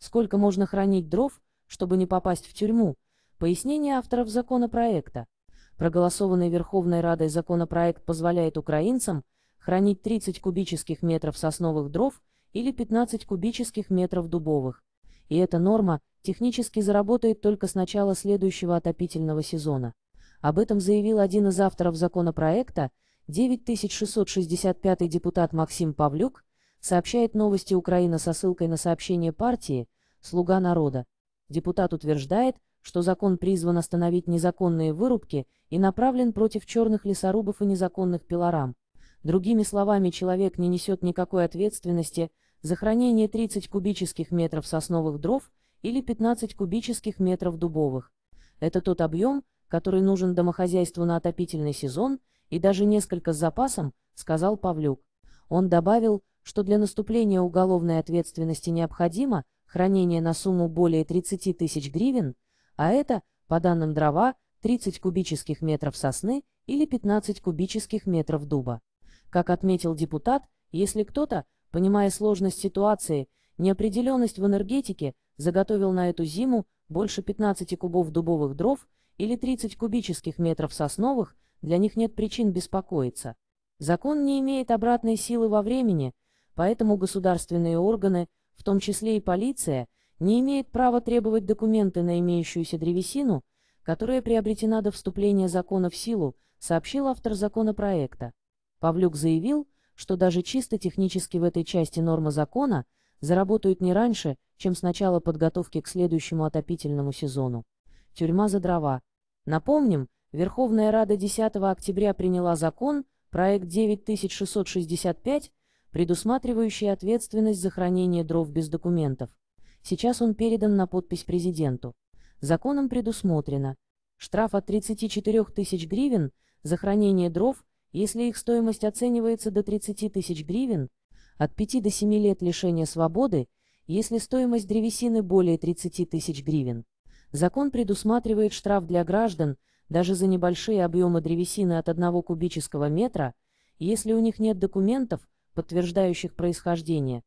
сколько можно хранить дров, чтобы не попасть в тюрьму, пояснение авторов законопроекта. Проголосованный Верховной Радой законопроект позволяет украинцам хранить 30 кубических метров сосновых дров или 15 кубических метров дубовых. И эта норма технически заработает только с начала следующего отопительного сезона. Об этом заявил один из авторов законопроекта, 9665 депутат Максим Павлюк, Сообщает новости Украина со ссылкой на сообщение партии «Слуга народа». Депутат утверждает, что закон призван остановить незаконные вырубки и направлен против черных лесорубов и незаконных пилорам. Другими словами, человек не несет никакой ответственности за хранение 30 кубических метров сосновых дров или 15 кубических метров дубовых. Это тот объем, который нужен домохозяйству на отопительный сезон, и даже несколько с запасом, сказал Павлюк. Он добавил, что для наступления уголовной ответственности необходимо хранение на сумму более 30 тысяч гривен, а это, по данным дрова, 30 кубических метров сосны или 15 кубических метров дуба. Как отметил депутат, если кто-то, понимая сложность ситуации, неопределенность в энергетике, заготовил на эту зиму больше 15 кубов дубовых дров или 30 кубических метров сосновых, для них нет причин беспокоиться. Закон не имеет обратной силы во времени, поэтому государственные органы, в том числе и полиция, не имеют права требовать документы на имеющуюся древесину, которая приобретена до вступления закона в силу, сообщил автор законопроекта. Павлюк заявил, что даже чисто технически в этой части норма закона заработают не раньше, чем с начала подготовки к следующему отопительному сезону. Тюрьма за дрова. Напомним, Верховная Рада 10 октября приняла закон, проект 9665, предусматривающий ответственность за хранение дров без документов. Сейчас он передан на подпись президенту. Законом предусмотрено штраф от 34 тысяч гривен за хранение дров, если их стоимость оценивается до 30 тысяч гривен, от 5 до 7 лет лишения свободы, если стоимость древесины более 30 тысяч гривен. Закон предусматривает штраф для граждан даже за небольшие объемы древесины от 1 кубического метра, если у них нет документов, подтверждающих происхождение